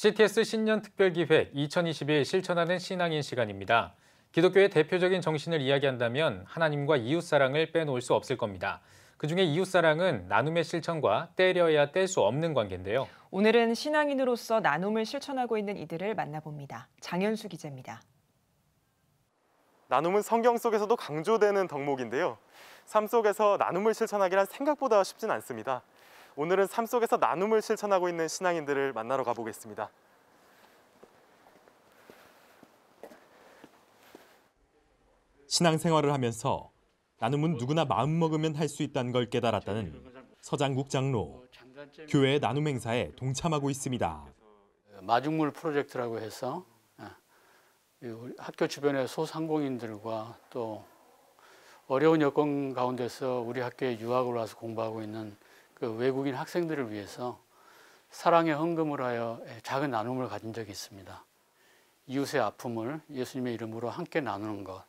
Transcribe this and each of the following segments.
CTS 신년 특별기획 2 0 2 1 실천하는 신앙인 시간입니다. 기독교의 대표적인 정신을 이야기한다면 하나님과 이웃사랑을 빼놓을 수 없을 겁니다. 그중에 이웃사랑은 나눔의 실천과 때려야 뗄 수 없는 관계인데요. 오늘은 신앙인으로서 나눔을 실천하고 있는 이들을 만나봅니다. 장현수 기자입니다. 나눔은 성경 속에서도 강조되는 덕목인데요. 삶 속에서 나눔을 실천하기란 생각보다 쉽진 않습니다. 오늘은 삶 속에서 나눔을 실천하고 있는 신앙인들을 만나러 가보겠습니다. 신앙생활을 하면서 나눔은 누구나 마음먹으면 할 수 있다는 걸 깨달았다는 서장국 장로. 교회 나눔 행사에 동참하고 있습니다. 마중물 프로젝트라고 해서 예, 학교 주변의 소상공인들과 또 어려운 여건 가운데서 우리 학교에 유학을 와서 공부하고 있는 그 외국인 학생들을 위해서 사랑의 헌금을 하여 작은 나눔을 가진 적이 있습니다. 이웃의 아픔을 예수님의 이름으로 함께 나누는 것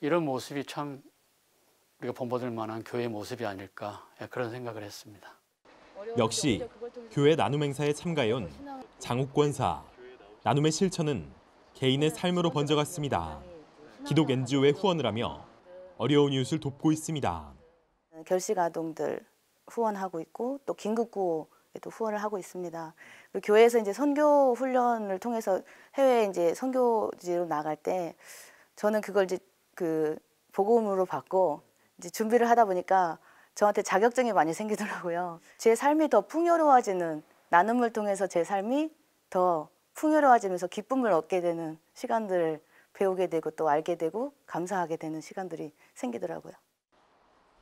이런 모습이 참 우리가 본받을 만한 교회 모습이 아닐까 그런 생각을 했습니다. 역시 교회 나눔 행사에 참가해온 장욱권사 나눔의 실천은 개인의 삶으로 번져갔습니다. 기독 NGO에 후원을 하며 어려운 이웃을 돕고 있습니다. 네, 결식 아동들 후원하고 있고 또 긴급 구호에도 후원을 하고 있습니다. 그리고 교회에서 이제 선교 훈련을 통해서 해외 이제 선교지로 나갈 때 저는 그걸 이제 그 복음으로 받고 이제 준비를 하다 보니까 저한테 자격증이 많이 생기더라고요. 제 삶이 더 풍요로워지는 나눔을 통해서 제 삶이 더 풍요로워지면서 기쁨을 얻게 되는 시간들을 배우게 되고 또 알게 되고 감사하게 되는 시간들이 생기더라고요.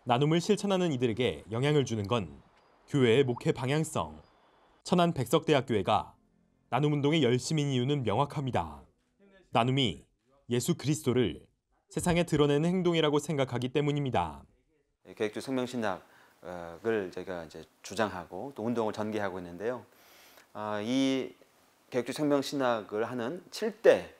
나눔을 실천하는 이들에게 영향을 주는 건 교회의 목회 방향성. 천안 백석대학교회가 나눔 운동에 열심인 이유는 명확합니다. 나눔이 예수 그리스도를 세상에 드러내는 행동이라고 생각하기 때문입니다. 예, 계획주 생명신학을 제가 이제 주장하고 또 운동을 전개하고 있는데요. 아, 이 계획주 생명신학을 하는 7대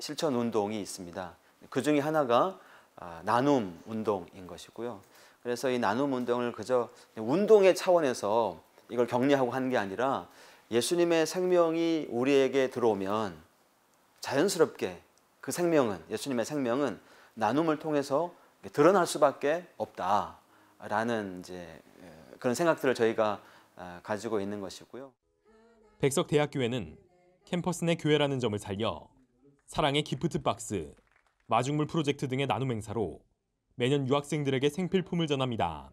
실천 운동이 있습니다. 그 중에 하나가 아, 나눔 운동인 것이고요. 그래서 이 나눔 운동을 그저 운동의 차원에서 이걸 격리하고 하는 게 아니라 예수님의 생명이 우리에게 들어오면 자연스럽게 그 생명은 예수님의 생명은 나눔을 통해서 드러날 수밖에 없다라는 이제 그런 생각들을 저희가 아, 가지고 있는 것이고요. 백석대학교에는 캠퍼스 내 교회라는 점을 살려 사랑의 기프트 박스, 마중물 프로젝트 등의 나눔 행사로 매년 유학생들에게 생필품을 전합니다.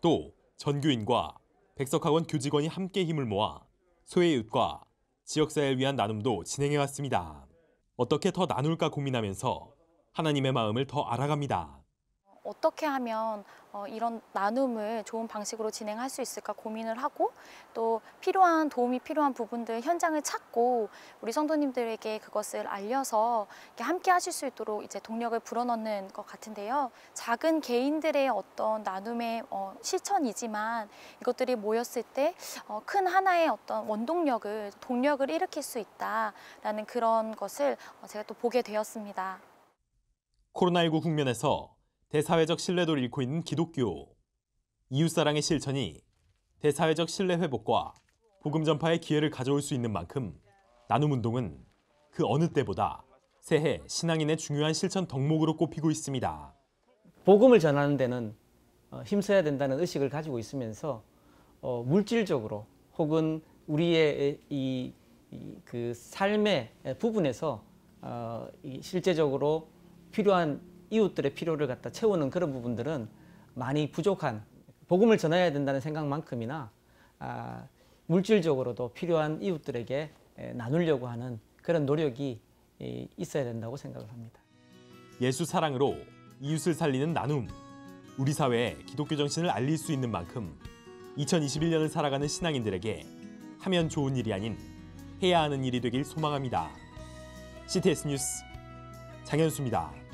또 전교인과 백석학원 교직원이 함께 힘을 모아 소외웃과 지역사회를 위한 나눔도 진행해왔습니다. 어떻게 더 나눌까 고민하면서 하나님의 마음을 더 알아갑니다. 어떻게 하면 어, 이런 나눔을 좋은 방식으로 진행할 수 있을까 고민을 하고 또 필요한 도움이 필요한 부분들 현장을 찾고 우리 성도님들에게 그것을 알려서 함께 하실 수 있도록 이제 동력을 불어넣는 것 같은데요. 작은 개인들의 어떤 나눔의 어, 실천이지만 이것들이 모였을 때큰 어, 하나의 어떤 원동력을 동력을 일으킬 수 있다라는 그런 것을 어, 제가 또 보게 되었습니다. 코로나19 국면에서 대사회적 신뢰도를 잃고 있는 기독교, 이웃사랑의 실천이 대사회적 신뢰 회복과 복음 전파의 기회를 가져올 수 있는 만큼 나눔 운동은 그 어느 때보다 새해 신앙인의 중요한 실천 덕목으로 꼽히고 있습니다. 복음을 전하는 데는 어, 힘써야 된다는 의식을 가지고 있으면서 어, 물질적으로 혹은 우리의 이그 삶의 부분에서 어, 실제적으로 필요한 이웃들의 필요를 갖다 채우는 그런 부분들은 많이 부족한 복음을 전해야 된다는 생각만큼이나 아, 물질적으로도 필요한 이웃들에게 나누려고 하는 그런 노력이 있어야 된다고 생각을 합니다. 예수 사랑으로 이웃을 살리는 나눔. 우리 사회에 기독교 정신을 알릴 수 있는 만큼 2021년을 살아가는 신앙인들에게 하면 좋은 일이 아닌 해야 하는 일이 되길 소망합니다. CTS 뉴스 장현수입니다.